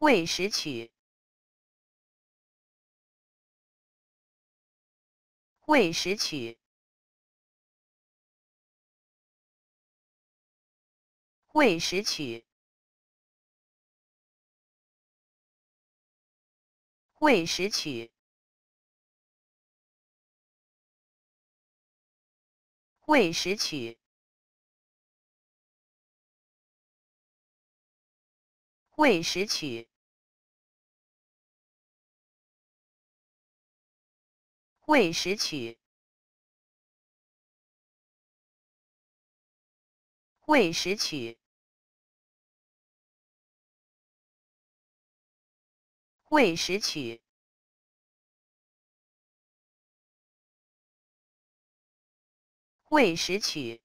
未拾曲？未拾曲？未拾曲？未拾曲？未拾曲？未食曲，未食曲，未食曲，未食曲。